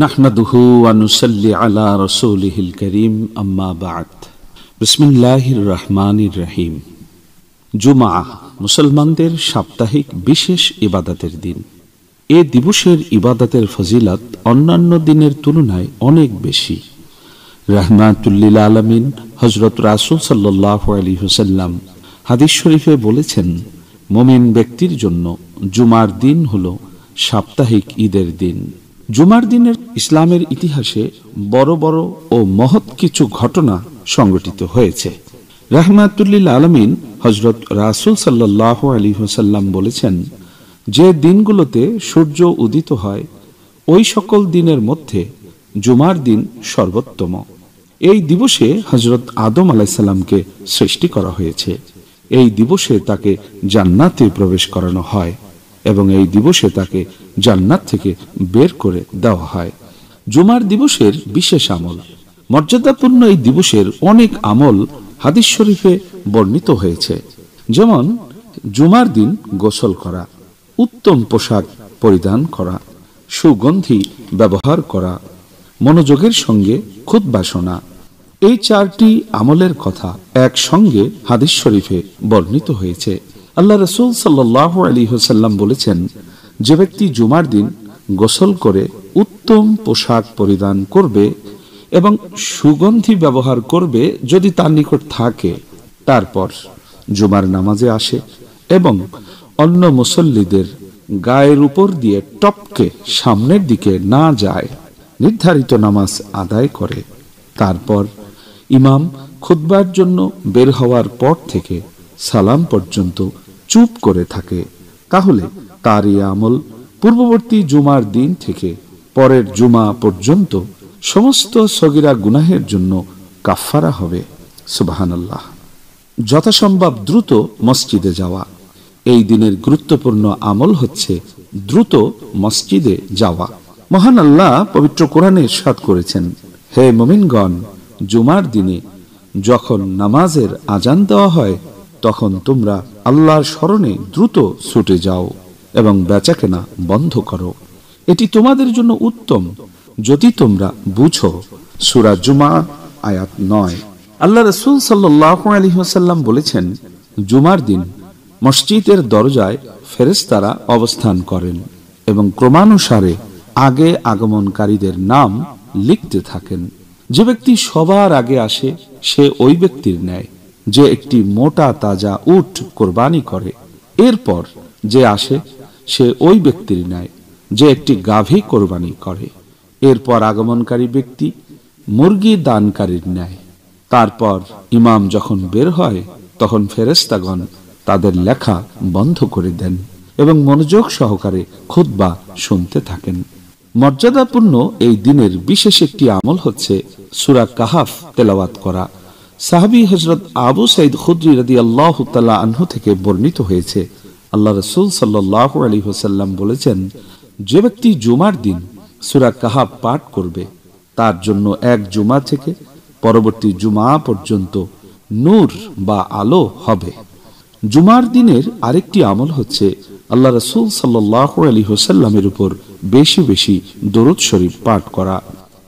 নাহমাদুহু আনুসাল্লি আলা রসুলহিল করিম আম্মা বাদ বিসমিল্লাহির রহমানির রহিম জুমা মুসলমানদের সাপ্তাহিক বিশেষ ইবাদতের দিন এ দিবসের ইবাদতের ফজিলাত অন্যান্য দিনের তুলনায় অনেক বেশি রহমাতুল্লিল আলমিন হজরত রাসুল সাল্লাহ আলী হুসাল্লাম হাদিস শরীফে বলেছেন মোমিন ব্যক্তির জন্য জুমার দিন হল সাপ্তাহিক ঈদের দিন জুমার দিনের ইসলামের ইতিহাসে বড় বড় ও মহৎ কিছু ঘটনা সংগঠিত হয়েছে রহমাতুল্লিল আলমিন হজরত রাসুল সাল্লাহ আলী হোসাল্লাম বলেছেন যে দিনগুলোতে সূর্য উদিত হয় ওই সকল দিনের মধ্যে জুমার দিন সর্বোত্তম এই দিবসে হজরত আদম আলাইসাল্লামকে সৃষ্টি করা হয়েছে এই দিবসে তাকে জান্নাতে প্রবেশ করানো হয় এবং এই দিবসে তাকে জান্নাত থেকে বের করে দেওয়া হয় জুমার দিবসের বিশেষ আমল মর্যাদাপূর্ণ এই দিবসের অনেক আমল হাদিস শরীফে বর্ণিত হয়েছে যেমন জুমার দিন গোসল করা উত্তম পোশাক পরিধান করা সুগন্ধি ব্যবহার করা মনোযোগের সঙ্গে খুদ বাসনা এই চারটি আমলের কথা একসঙ্গে হাদিস শরীফে বর্ণিত হয়েছে আল্লাহ রসুল সাল্লাহ আলী হোসাল্লাম বলেছেন যে ব্যক্তি জুমার দিন গোসল করে উত্তম পোশাক পরিধান করবে এবং সুগন্ধি ব্যবহার করবে যদি তার নিকট থাকে তারপর জুমার নামাজে আসে এবং অন্য মুসল্লিদের গায়ের উপর দিয়ে টপকে সামনের দিকে না যায় নির্ধারিত নামাজ আদায় করে তারপর ইমাম খুদ্বার জন্য বের হওয়ার পর থেকে সালাম পর্যন্ত চুপ করে থাকে তাহলে তার এই আমল পূর্ববর্তী জুমার দিন থেকে পরের জুমা পর্যন্ত সমস্ত সগিরা গুনাহের জন্য কাফারা হবে সুবাহানাল্লাহ যথাসম্ভব দ্রুত মসজিদে যাওয়া এই দিনের গুরুত্বপূর্ণ আমল হচ্ছে দ্রুত মসজিদে যাওয়া মহান আল্লাহ পবিত্র কোরআনে সাত করেছেন হে মোমিনগণ জুমার দিনে যখন নামাজের আজান দেওয়া হয় তখন তোমরা আল্লাহর স্মরণে দ্রুত ছুটে যাও এবং বেচাকেনা বন্ধ করো এটি তোমাদের জন্য উত্তম যদি তোমরা বুঝো সুরা জুমা আয়াত নয় আল্লাহ রসুল সাল্লাহ বলেছেন জুমার দিন মসজিদের দরজায় ফেরেস্তারা অবস্থান করেন এবং ক্রমানুসারে আগে আগমনকারীদের নাম লিখতে থাকেন যে ব্যক্তি সবার আগে আসে সে ওই ব্যক্তির ন্যায় যে একটি মোটা তাজা উঠ কোরবানি করে এরপর যে আসে সে ওই ব্যক্তির নেয় যে একটি গাভী কোরবানি করে এরপর আগমনকারী ব্যক্তি মুরগি দানকারীর নেয় তারপর ইমাম যখন বের হয় তখন ফেরেস্তাগণ তাদের লেখা বন্ধ করে দেন এবং মনোযোগ সহকারে খুদ্া শুনতে থাকেন মর্যাদাপূর্ণ এই দিনের বিশেষ একটি আমল হচ্ছে সুরা কাহাফ তেলাওয়াত করা সাহাবি হজরত আবু সাইদ খুদ্রি রদি আল্লাহ আহ থেকে বর্ণিত হয়েছে আল্লাহ রসুল সাল্লাহ আলী হোসাল্লাম বলেছেন যে ব্যক্তি জুমার দিন সুরা কাহাব পাঠ করবে তার জন্য এক জুমা থেকে পরবর্তী জুমা পর্যন্ত নূর বা আলো হবে জুমার দিনের আরেকটি আমল হচ্ছে আল্লাহ রসুল সাল্লাহ আলী হোসাল্লামের উপর বেশি বেশি দরুদ শরীফ পাঠ করা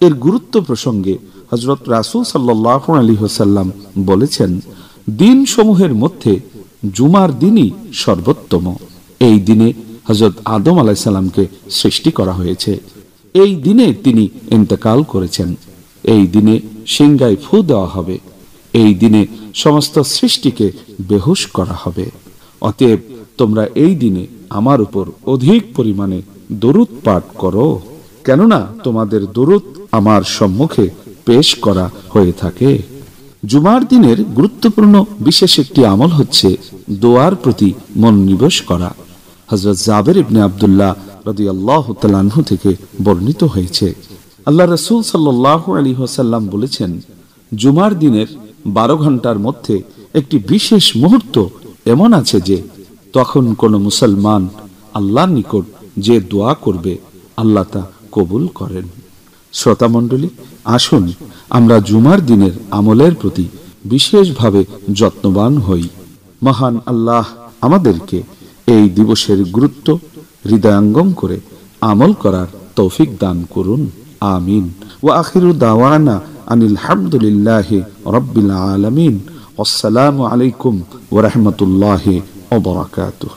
এর গুরুত্ব প্রসঙ্গে হজরত রাসুল সাল্লাহ আলী হোসাল্লাম বলেছেন দিন সমূহের মধ্যে জুমার দিনই সর্বোত্তম এই দিনে হজরত আদম আলাইসাল্লামকে সৃষ্টি করা হয়েছে এই দিনে তিনি ইন্তেকাল করেছেন এই দিনে সিংগায় ফু দেওয়া হবে এই দিনে সমস্ত সৃষ্টিকে বেহুশ করা হবে অতএব তোমরা এই দিনে আমার উপর অধিক পরিমাণে দরুদ পাঠ করো কেননা তোমাদের দরুদ আমার সম্মুখে পেশ করা হয়ে থাকে জুমার দিনের গুরুত্বপূর্ণ বিশেষ একটি আমল হচ্ছে দোয়ার প্রতি মনোনিবেশ করা হজরত জাবের ইবনে আবদুল্লাহ রদিয়াল্লাহ আল্লাহ থেকে বর্ণিত হয়েছে আল্লাহ রসুল সাল্লাহ আলী হাসাল্লাম বলেছেন জুমার দিনের বারো ঘন্টার মধ্যে একটি বিশেষ মুহূর্ত এমন আছে যে তখন কোনো মুসলমান আল্লাহর নিকট যে দোয়া করবে আল্লাহ তা কবুল করেন শ্রোতামণ্ডলী আসুন আমরা জুমার দিনের আমলের প্রতি বিশেষভাবে যত্নবান হই মহান আল্লাহ আমাদেরকে এই দিবসের গুরুত্ব হৃদয়ঙ্গম করে আমল করার তৌফিক দান করুন আমিন ও আখিরু দাওয়ানা আনিল হামদুলিল্লাহ রব্বিল আলমিন আসসালামু আলাইকুম ওরহমতুল্লাহ ওবরাকাতুহ